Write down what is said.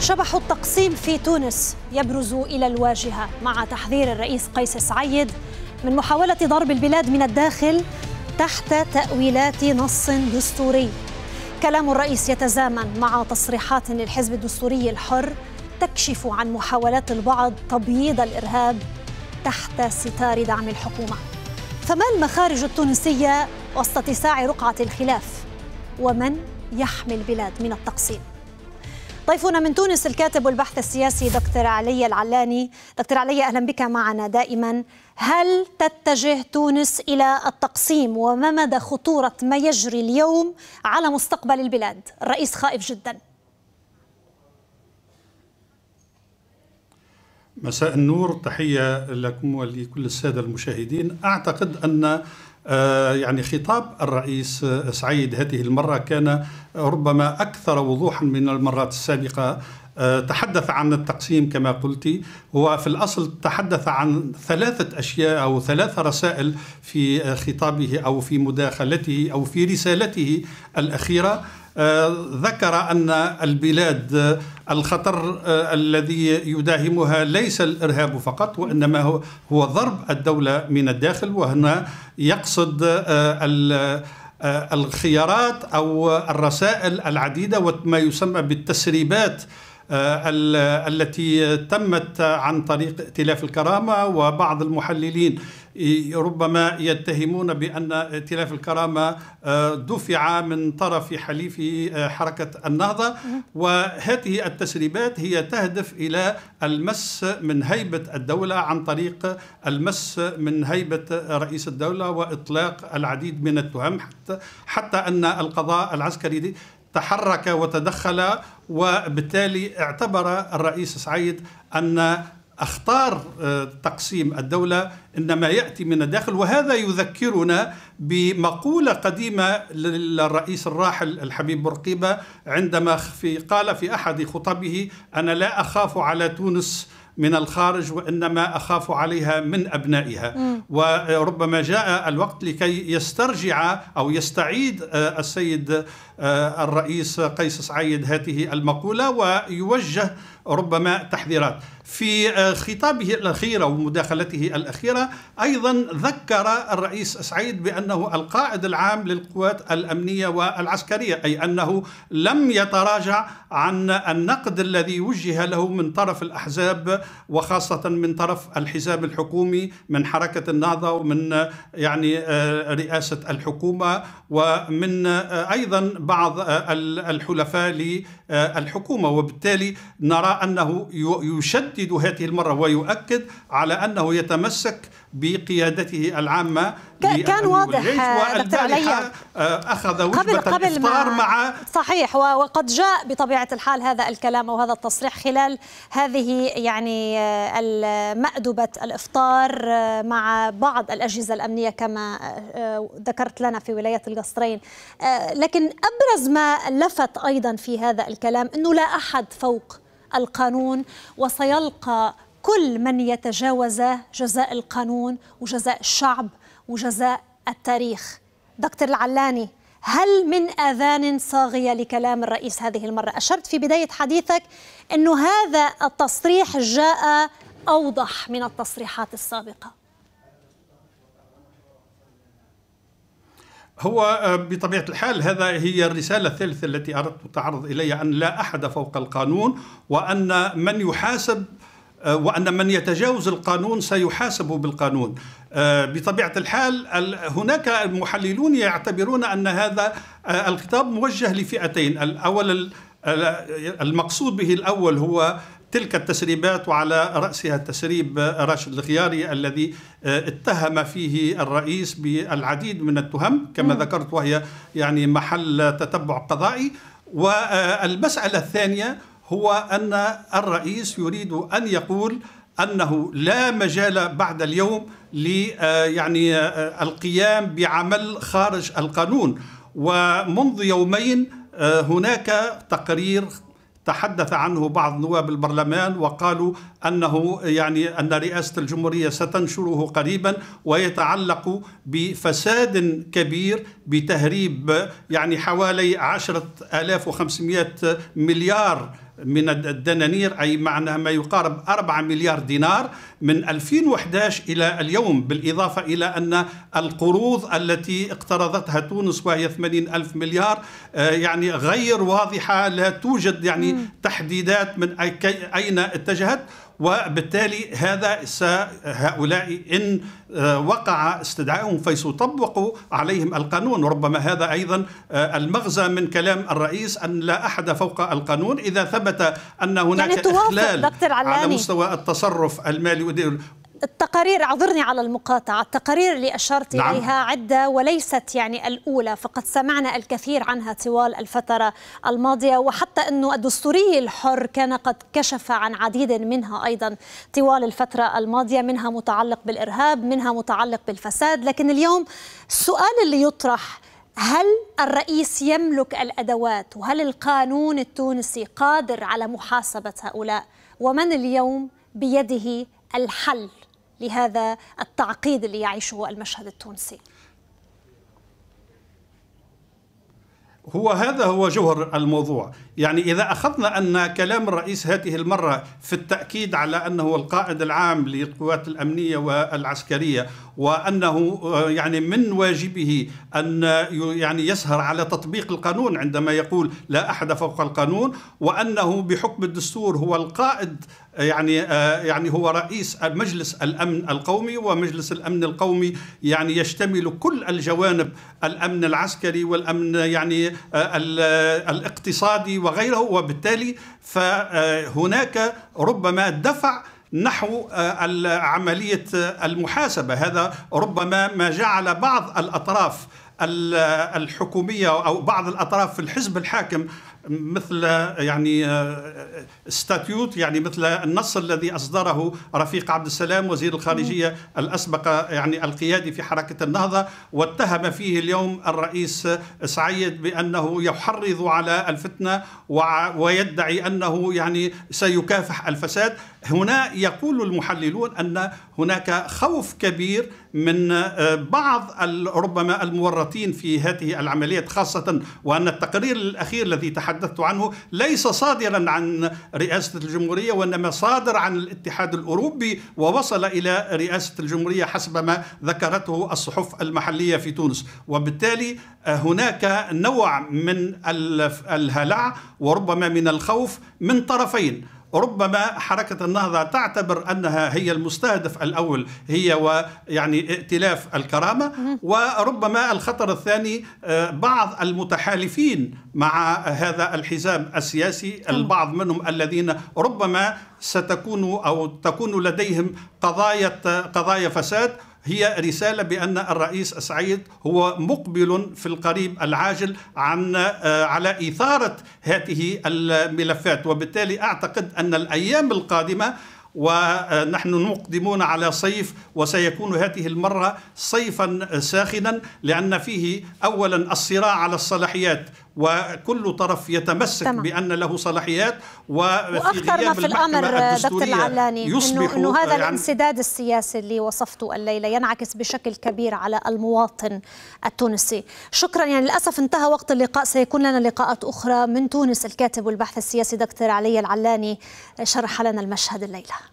شبح التقسيم في تونس يبرز الى الواجهه مع تحذير الرئيس قيس سعيد من محاوله ضرب البلاد من الداخل تحت تاويلات نص دستوري. كلام الرئيس يتزامن مع تصريحات للحزب الدستوري الحر تكشف عن محاولات البعض تبييض الارهاب تحت ستار دعم الحكومه. فما المخارج التونسيه وسط اتساع رقعه الخلاف؟ ومن يحمي البلاد من التقسيم؟ ضيفنا من تونس الكاتب والبحث السياسي دكتور علي العلاني دكتور علي أهلا بك معنا دائما هل تتجه تونس إلى التقسيم وما مدى خطورة ما يجري اليوم على مستقبل البلاد الرئيس خائف جدا مساء النور تحية لكم ولكل السادة المشاهدين أعتقد أن آه، يعني خطاب الرئيس سعيد هذه المرة كان ربما أكثر وضوحا من المرات السابقة آه، تحدث عن التقسيم كما قلت هو في الأصل تحدث عن ثلاثة أشياء أو ثلاث رسائل في خطابه أو في مداخلته أو في رسالته الأخيرة آه، ذكر أن البلاد آه، الخطر آه، الذي يداهمها ليس الإرهاب فقط وإنما هو, هو ضرب الدولة من الداخل وهنا يقصد الخيارات أو الرسائل العديدة وما يسمى بالتسريبات التي تمت عن طريق ائتلاف الكرامه وبعض المحللين ربما يتهمون بأن ائتلاف الكرامة آه، دفع من طرف حليف آه، حركة النهضة وهذه التسريبات هي تهدف إلى المس من هيبة الدولة عن طريق المس من هيبة رئيس الدولة وإطلاق العديد من التهم حتى, حتى أن القضاء العسكري تحرك وتدخل وبالتالي اعتبر الرئيس سعيد أن أخطار آه، تقسيم الدولة إنما يأتي من الداخل وهذا يذكرنا بمقولة قديمة للرئيس الراحل الحبيب برقيبة عندما في قال في أحد خطبه أنا لا أخاف على تونس من الخارج وانما اخاف عليها من ابنائها م. وربما جاء الوقت لكي يسترجع او يستعيد آه، السيد آه، الرئيس قيس سعيد هذه المقولة ويوجه ربما تحذيرات في آه، خطابه الأخير ومداخلته الأخيرة أيضا ذكر الرئيس سعيد بأنه القائد العام للقوات الأمنية والعسكرية أي أنه لم يتراجع عن النقد الذي وجه له من طرف الأحزاب وخاصة من طرف الحزاب الحكومي من حركة النهضة ومن آه، يعني رئاسة الحكومة ومن أيضا بعض آه، الحلفاء للحكومة وبالتالي نرى أنه يشدد هذه المرة ويؤكد على أنه يتمسك بقيادته العامة كان واضح آه، دكتور علي أخذ وجبة قبل قبل الإفطار مع صحيح وقد جاء بطبيعة الحال هذا الكلام وهذا التصريح خلال هذه يعني آه، مأدبة الإفطار آه، مع بعض الأجهزة الأمنية كما ذكرت لنا في ولاية القصرين لكن أبرز ما لفت أيضا في هذا الكلام أنه لا أحد فوق القانون وسيلقى كل من يتجاوز جزاء القانون وجزاء الشعب وجزاء التاريخ دكتور العلاني هل من آذان صاغية لكلام الرئيس هذه المرة أشرت في بداية حديثك أن هذا التصريح جاء أوضح من التصريحات السابقة هو آه، بطبيعة الحال هذا هي الرسالة الثالثة التي أردت التعرض إليها أن لا أحد فوق القانون وأن من يحاسب آه، وأن من يتجاوز القانون سيحاسب بالقانون آه، بطبيعة الحال هناك محللون يعتبرون أن هذا آه، الخطاب موجه لفئتين الأول المقصود به الأول هو تلك التسريبات وعلى رأسها تسريب راشد الخياري الذي اتهم فيه الرئيس بالعديد من التهم كما ذكرت وهي يعني محل تتبع قضائي والمسألة الثانية هو أن الرئيس يريد أن يقول انه لا مجال بعد اليوم ل آه، يعني آه، القيام بعمل خارج القانون ومنذ يومين آه، هناك تقرير تحدث عنه بعض نواب البرلمان وقالوا انه يعني ان رئاسه الجمهوريه ستنشره قريبا ويتعلق بفساد كبير بتهريب يعني حوالي 10500 مليار من الدنانير أي معنى ما يقارب 4 مليار دينار من 2011 إلى اليوم بالإضافة إلى أن القروض التي اقترضتها تونس وهي 80 ألف مليار آه، يعني غير واضحة لا توجد يعني تحديدات من أين اتجهت وبالتالي هذا هؤلاء إن آه، وقع استدعائهم فسيطبق عليهم القانون ربما هذا أيضا آه، المغزى من كلام الرئيس أن لا أحد فوق القانون إذا ثبت أن هناك يعني إخلال على مستوى التصرف المالي التقارير اعذرني على المقاطعة التقارير اللي أشرت نعم. إليها عدة وليست يعني الأولى فقد سمعنا الكثير عنها طوال الفترة الماضية وحتى أنه الدستوري الحر كان قد كشف عن عديد منها أيضا طوال الفترة الماضية منها متعلق بالإرهاب منها متعلق بالفساد لكن اليوم السؤال اللي يطرح هل الرئيس يملك الأدوات وهل القانون التونسي قادر على محاسبة هؤلاء ومن اليوم بيده الحل لهذا التعقيد اللي يعيشه المشهد التونسي هو هذا هو جوهر الموضوع يعني إذا أخذنا أن كلام الرئيس هذه المرة في التأكيد على أنه القائد العام للقوات الأمنية والعسكرية وأنه آه، يعني من واجبه أن يعني يسهر على تطبيق القانون عندما يقول لا أحد فوق القانون وأنه بحكم الدستور هو القائد يعني آه، يعني هو رئيس مجلس الامن القومي ومجلس الامن القومي يعني يشتمل كل الجوانب الامن العسكري والامن يعني آه، آه، الاقتصادي وغيره وبالتالي فهناك ربما دفع نحو عمليه المحاسبه هذا ربما ما جعل بعض الاطراف الحكوميه او بعض الاطراف في الحزب الحاكم مثل يعني آه، ستاتيوت يعني مثل النص الذي اصدره رفيق عبد السلام وزير الخارجيه الاسبق يعني القيادي في حركه النهضه واتهم فيه اليوم الرئيس سعيد بانه يحرض على الفتنه ويدعي انه يعني سيكافح الفساد هنا يقول المحللون ان هناك خوف كبير من آه، بعض ربما المورطين في هذه العمليات خاصه وان التقرير الاخير الذي تحدث تحدثت عنه ليس صادرا عن رئاسة الجمهورية وإنما صادر عن الاتحاد الأوروبي ووصل إلى رئاسة الجمهورية حسب ما ذكرته الصحف المحلية في تونس وبالتالي آه، هناك نوع من الهلع وربما من الخوف من طرفين ربما حركة النهضة تعتبر أنها هي المستهدف الأول هي ويعني ائتلاف الكرامة وربما الخطر الثاني آه، بعض المتحالفين مع هذا الحزام السياسي البعض منهم الذين ربما ستكون أو تكون لديهم قضايا قضايا فساد هي رسالة بأن الرئيس السعيد هو مقبل في القريب العاجل عن آه، على إثارة هذه الملفات وبالتالي أعتقد أن الأيام القادمة ونحن مقدمون على صيف وسيكون هذه المرة صيفا ساخنا لأن فيه أولا الصراع على الصلاحيات وكل طرف يتمسك تمام. بأن له صلاحيات وفي غياب في الأمر دكتور العلاني يصبح إنه, هذا يعني الانسداد السياسي اللي وصفته الليلة ينعكس بشكل كبير على المواطن التونسي شكرا يعني للأسف انتهى وقت اللقاء سيكون لنا لقاءات أخرى من تونس الكاتب والبحث السياسي دكتور علي العلاني شرح لنا المشهد الليلة